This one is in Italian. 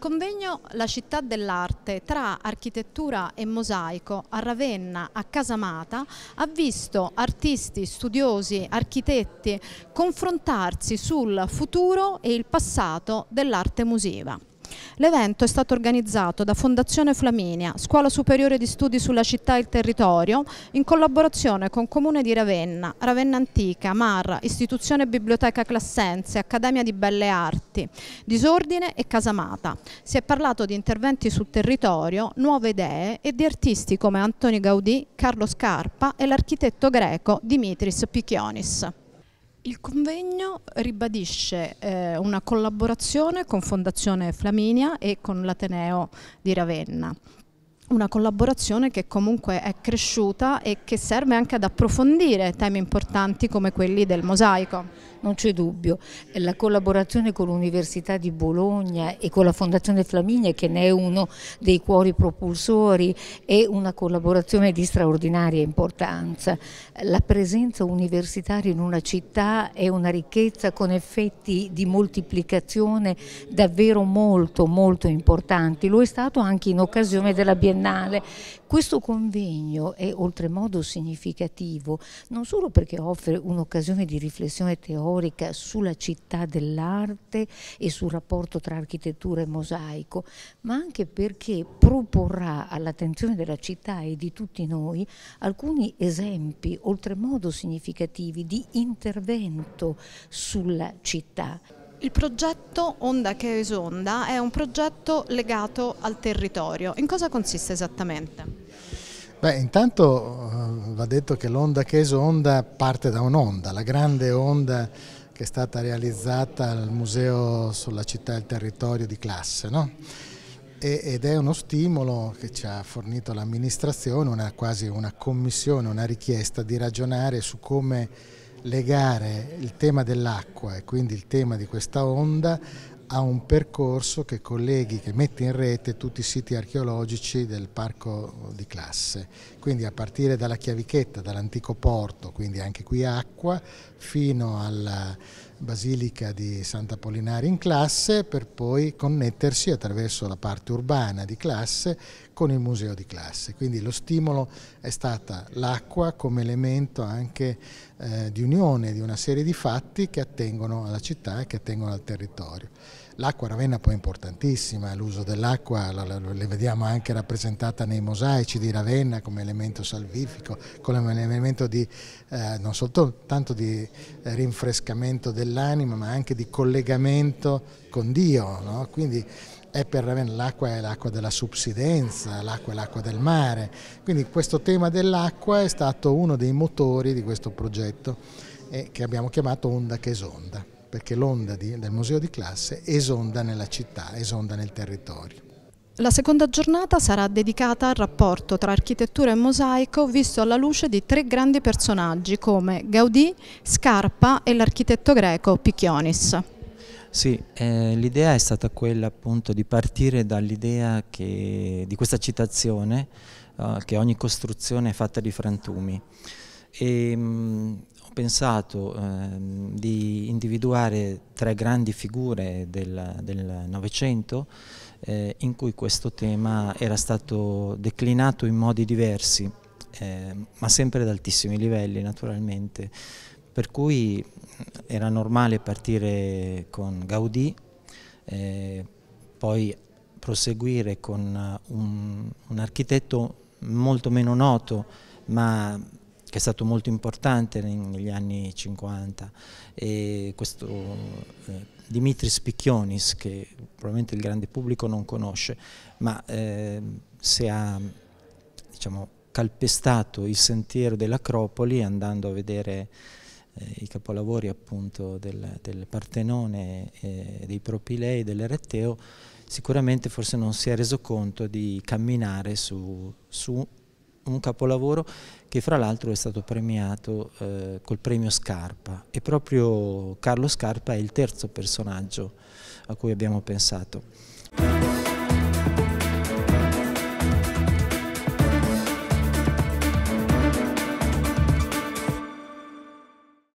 convegno La città dell'arte tra architettura e mosaico a Ravenna, a Casamata, ha visto artisti, studiosi, architetti confrontarsi sul futuro e il passato dell'arte museiva. L'evento è stato organizzato da Fondazione Flaminia, Scuola Superiore di Studi sulla Città e il Territorio, in collaborazione con Comune di Ravenna, Ravenna Antica, Marra, Istituzione Biblioteca Classense, Accademia di Belle Arti, Disordine e Casamata. Si è parlato di interventi sul territorio, nuove idee e di artisti come Antoni Gaudì, Carlo Scarpa e l'architetto greco Dimitris Pichionis. Il convegno ribadisce eh, una collaborazione con Fondazione Flaminia e con l'Ateneo di Ravenna una collaborazione che comunque è cresciuta e che serve anche ad approfondire temi importanti come quelli del mosaico. Non c'è dubbio, eh, la collaborazione con l'Università di Bologna e con la Fondazione Flaminia che ne è uno dei cuori propulsori è una collaborazione di straordinaria importanza. La presenza universitaria in una città è una ricchezza con effetti di moltiplicazione davvero molto molto importanti, lo è stato anche in occasione della Biennale biennale. Questo convegno è oltremodo significativo non solo perché offre un'occasione di riflessione teorica sulla città dell'arte e sul rapporto tra architettura e mosaico, ma anche perché proporrà all'attenzione della città e di tutti noi alcuni esempi oltremodo significativi di intervento sulla città. Il progetto Onda che esonda è un progetto legato al territorio. In cosa consiste esattamente? Beh, intanto eh, va detto che l'onda che esonda parte da un'onda, la grande onda che è stata realizzata al Museo sulla città e il territorio di classe, no? ed è uno stimolo che ci ha fornito l'amministrazione, una, quasi una commissione, una richiesta di ragionare su come legare il tema dell'acqua e quindi il tema di questa onda a un percorso che colleghi, che mette in rete tutti i siti archeologici del parco di classe, quindi a partire dalla Chiavichetta, dall'antico porto, quindi anche qui acqua, fino alla basilica di Santa Polinari in classe per poi connettersi attraverso la parte urbana di classe con il museo di classe. Quindi lo stimolo è stata l'acqua come elemento anche eh, di unione di una serie di fatti che attengono alla città e che attengono al territorio. L'acqua a Ravenna poi è importantissima, l'uso dell'acqua le vediamo anche rappresentata nei mosaici di Ravenna come elemento salvifico, come elemento di, eh, non soltanto di rinfrescamento dell'anima ma anche di collegamento con Dio, no? quindi è per Ravenna l'acqua è l'acqua della subsidenza, l'acqua è l'acqua del mare, quindi questo tema dell'acqua è stato uno dei motori di questo progetto eh, che abbiamo chiamato Onda che Sonda perché l'onda di, del museo di classe esonda nella città, esonda nel territorio. La seconda giornata sarà dedicata al rapporto tra architettura e mosaico visto alla luce di tre grandi personaggi come Gaudì, Scarpa e l'architetto greco Pichionis. Sì, eh, l'idea è stata quella appunto di partire dall'idea di questa citazione eh, che ogni costruzione è fatta di frantumi. E, mh, mm, pensato ehm, di individuare tre grandi figure del Novecento eh, in cui questo tema era stato declinato in modi diversi, eh, ma sempre ad altissimi livelli naturalmente, per cui mm, era normale partire con Gaudì, eh, poi proseguire con un, un architetto molto meno noto, ma che è stato molto importante negli anni 50, e questo eh, Dimitris Picchionis, che probabilmente il grande pubblico non conosce, ma eh, se ha diciamo, calpestato il sentiero dell'Acropoli andando a vedere eh, i capolavori appunto del, del Partenone, eh, dei Propilei, dell'Eretteo, sicuramente forse non si è reso conto di camminare su, su un capolavoro che fra l'altro è stato premiato eh, col premio Scarpa e proprio Carlo Scarpa è il terzo personaggio a cui abbiamo pensato.